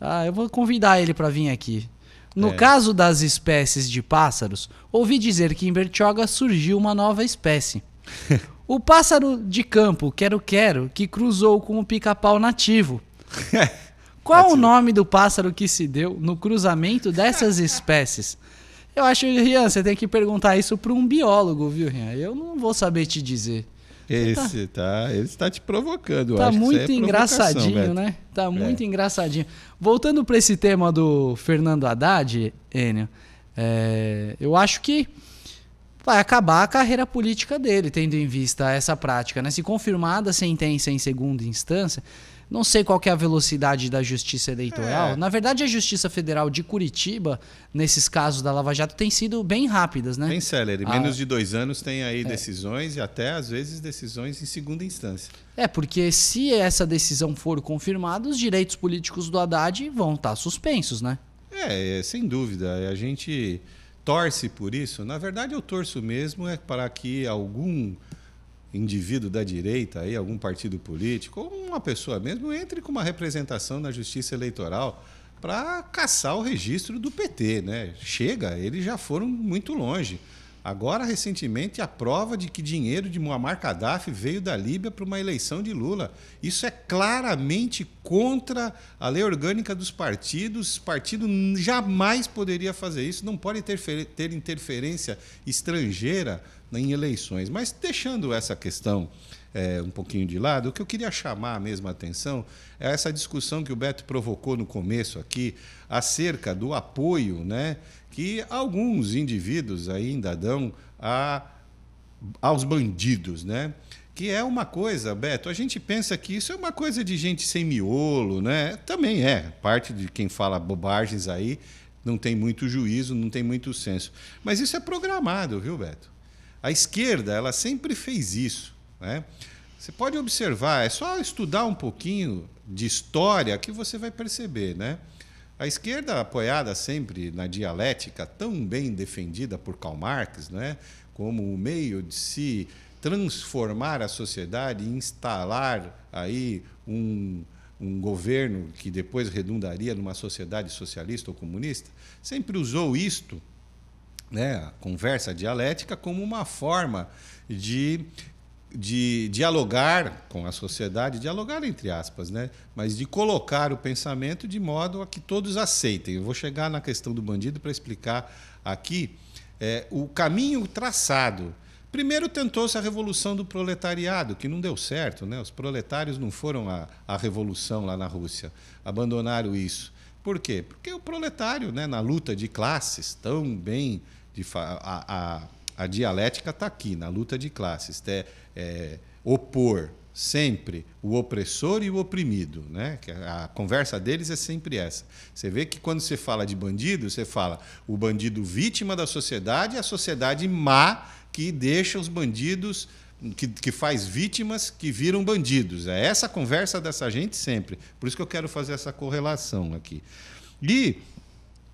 Ah, eu vou convidar ele para vir aqui. No é. caso das espécies de pássaros, ouvi dizer que em Bertioga surgiu uma nova espécie. [laughs] O pássaro de campo quero-quero que cruzou com o pica-pau nativo. [laughs] Qual o nome do pássaro que se deu no cruzamento dessas [laughs] espécies? Eu acho, Rian, você tem que perguntar isso para um biólogo, viu, Rian? Eu não vou saber te dizer. Tá esse tá, ele está te provocando. Tá muito é engraçadinho, né? Tá é. muito é. engraçadinho. Voltando para esse tema do Fernando Haddad, Enio, é, eu acho que vai acabar a carreira política dele, tendo em vista essa prática. Né? Se confirmada a sentença em segunda instância, não sei qual é a velocidade da justiça eleitoral. É. Na verdade, a Justiça Federal de Curitiba, nesses casos da Lava Jato, tem sido bem rápidas, né? Bem célere. A... Ah. Menos de dois anos tem aí é. decisões e até, às vezes, decisões em segunda instância. É, porque se essa decisão for confirmada, os direitos políticos do Haddad vão estar tá suspensos, né? É, é, sem dúvida. A gente torce por isso, na verdade eu torço mesmo é para que algum indivíduo da direita, aí, algum partido político, ou uma pessoa mesmo, entre com uma representação na justiça eleitoral para caçar o registro do PT. Né? Chega, eles já foram muito longe. Agora, recentemente, a prova de que dinheiro de Muammar Gaddafi veio da Líbia para uma eleição de Lula. Isso é claramente contra a lei orgânica dos partidos. partido jamais poderia fazer isso, não pode ter interferência estrangeira em eleições. Mas deixando essa questão é, um pouquinho de lado, o que eu queria chamar a mesma atenção é essa discussão que o Beto provocou no começo aqui acerca do apoio né, que alguns indivíduos ainda dão a, aos bandidos, né? Que é uma coisa, Beto, a gente pensa que isso é uma coisa de gente sem miolo, né? Também é. Parte de quem fala bobagens aí não tem muito juízo, não tem muito senso. Mas isso é programado, viu, Beto? A esquerda, ela sempre fez isso, né? Você pode observar, é só estudar um pouquinho de história que você vai perceber, né? A esquerda, apoiada sempre na dialética tão bem defendida por Karl Marx, né, como o meio de se transformar a sociedade e instalar aí um, um governo que depois redundaria numa sociedade socialista ou comunista, sempre usou isto né, a conversa dialética como uma forma de de dialogar com a sociedade, dialogar entre aspas, né? mas de colocar o pensamento de modo a que todos aceitem. Eu vou chegar na questão do bandido para explicar aqui é, o caminho traçado. Primeiro tentou-se a revolução do proletariado, que não deu certo, né? os proletários não foram à, revolução lá na Rússia, abandonaram isso. Por quê? Porque o proletário, né, na luta de classes tão bem de a, a, a dialética está aqui, na luta de classes. É, é, opor sempre o opressor e o oprimido. Né? A conversa deles é sempre essa. Você vê que quando você fala de bandido, você fala o bandido vítima da sociedade e a sociedade má que deixa os bandidos que, que, faz vítimas que viram bandidos. É essa conversa dessa gente sempre. Por isso que eu quero fazer essa correlação aqui. E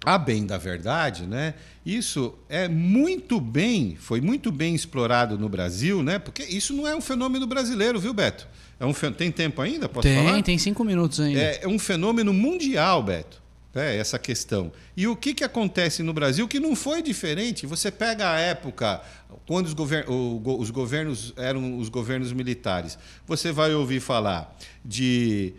a bem da verdade, né? Isso é muito bem, foi muito bem explorado no Brasil, né? Porque isso não é um fenômeno brasileiro, viu, Beto? É um fen... Tem tempo ainda? Posso tem, falar? Tem, tem cinco minutos ainda. É, é, um fenômeno mundial, Beto. É, essa questão. E o que, que acontece no Brasil que não foi diferente? Você pega a época, quando os, govern os governos eram os governos militares, você vai ouvir falar de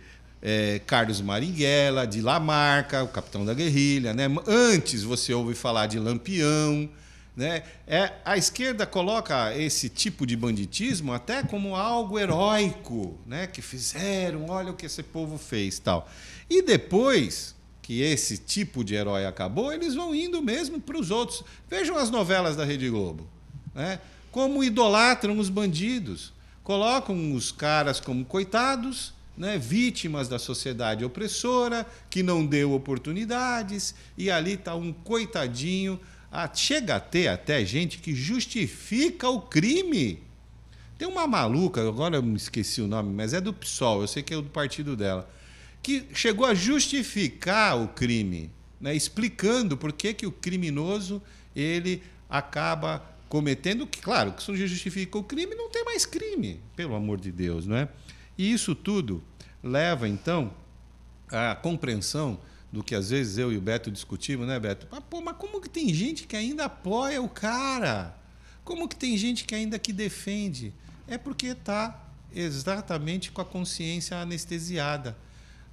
é, Carlos Maringuela, de Lamarca, o capitão da guerrilha. Né? Antes você ouve falar de Lampião. Né? É, a esquerda coloca esse tipo de banditismo até como algo heróico, né? que fizeram, olha o que esse povo fez tal. E depois que esse tipo de herói acabou, eles vão indo mesmo para os outros. Vejam as novelas da Rede Globo. Né? Como idolatram os bandidos. Colocam os caras como coitados né, vítimas da sociedade opressora, que não deu oportunidades, e ali está um coitadinho. chega a ter até gente que justifica o crime. Tem uma maluca, agora eu me esqueci o nome, mas é do PSOL, eu sei que é do partido dela, que chegou a justificar o crime, né, explicando por que, que o criminoso ele acaba cometendo. Claro, que se justifica o crime, não tem mais crime, pelo amor de Deus, não é? E isso tudo leva, então, à compreensão do que às vezes eu e o Beto discutimos, né, Beto? Ah, pô, mas como que tem gente que ainda apoia o cara? Como que tem gente que ainda que defende? É porque está exatamente com a consciência anestesiada.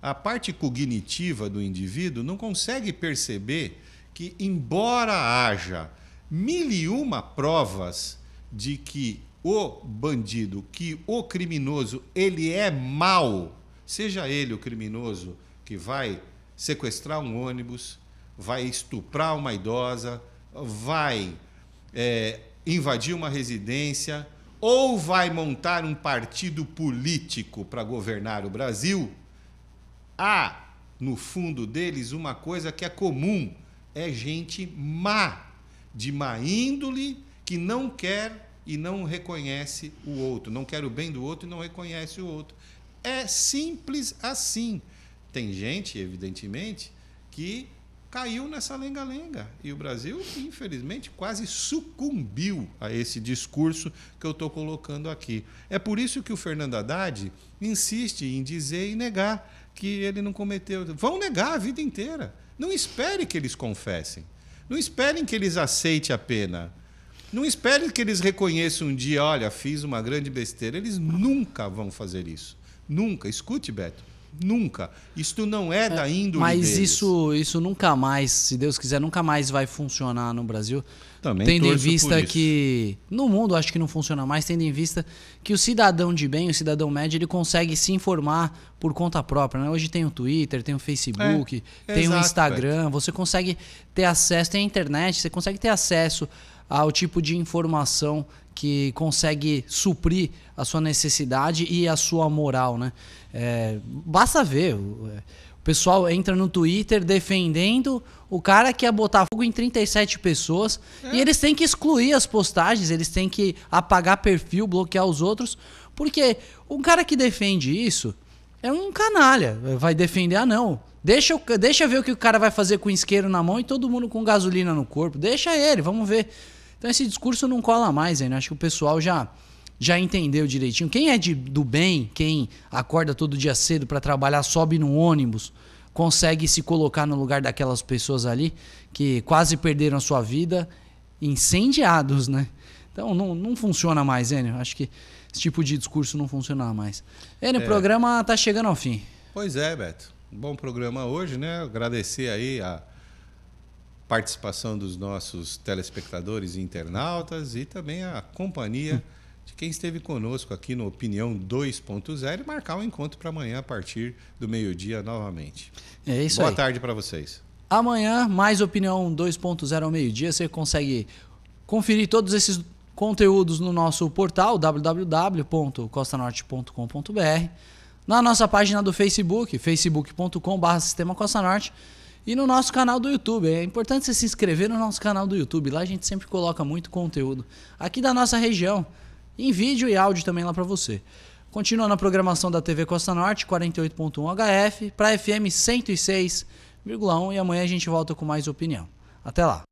A parte cognitiva do indivíduo não consegue perceber que, embora haja mil e uma provas de que o bandido, que o criminoso, ele é mau, seja ele o criminoso que vai sequestrar um ônibus, vai estuprar uma idosa, vai é, invadir uma residência ou vai montar um partido político para governar o Brasil, há no fundo deles uma coisa que é comum: é gente má, de má índole, que não quer e não reconhece o outro, não quer o bem do outro e não reconhece o outro. É simples assim. Tem gente, evidentemente, que caiu nessa lenga-lenga. E o Brasil, infelizmente, quase sucumbiu a esse discurso que eu estou colocando aqui. É por isso que o Fernando Haddad insiste em dizer e negar que ele não cometeu. Vão negar a vida inteira. Não espere que eles confessem. Não esperem que eles aceitem a pena. Não espere que eles reconheçam um dia, olha, fiz uma grande besteira. Eles nunca vão fazer isso. Nunca. Escute, Beto. Nunca. Isto não é, é da índole Mas deles. isso isso nunca mais, se Deus quiser, nunca mais vai funcionar no Brasil. Também tendo em vista que no mundo acho que não funciona mais, tendo em vista que o cidadão de bem, o cidadão médio, ele consegue se informar por conta própria, né? Hoje tem o Twitter, tem o Facebook, é, tem exato, o Instagram, Beto. você consegue ter acesso, tem a internet, você consegue ter acesso ao tipo de informação que consegue suprir a sua necessidade e a sua moral, né? É, basta ver. O, é, pessoal entra no Twitter defendendo o cara que ia botar fogo em 37 pessoas. É. E eles têm que excluir as postagens, eles têm que apagar perfil, bloquear os outros. Porque um cara que defende isso é um canalha. Vai defender, ah não. Deixa, deixa ver o que o cara vai fazer com isqueiro na mão e todo mundo com gasolina no corpo. Deixa ele, vamos ver. Então esse discurso não cola mais, né? Acho que o pessoal já já entendeu direitinho. Quem é de, do bem, quem acorda todo dia cedo para trabalhar, sobe no ônibus, consegue se colocar no lugar daquelas pessoas ali que quase perderam a sua vida incendiados, né? Então não, não funciona mais, Enio. Acho que esse tipo de discurso não funciona mais. Enio, o é. programa tá chegando ao fim. Pois é, Beto. bom programa hoje, né? Agradecer aí a participação dos nossos telespectadores e internautas e também a companhia de quem esteve conosco aqui no Opinião 2.0 e marcar um encontro para amanhã a partir do meio-dia novamente. É isso Boa aí. Boa tarde para vocês. Amanhã, mais Opinião 2.0 ao meio-dia. Você consegue conferir todos esses conteúdos no nosso portal www.costanorte.com.br, na nossa página do Facebook, facebook.com.br Sistema Costa Norte e no nosso canal do YouTube. É importante você se inscrever no nosso canal do YouTube. Lá a gente sempre coloca muito conteúdo aqui da nossa região, em vídeo e áudio também lá para você. Continuando a programação da TV Costa Norte, 48.1 HF, para FM 106,1 e amanhã a gente volta com mais opinião. Até lá.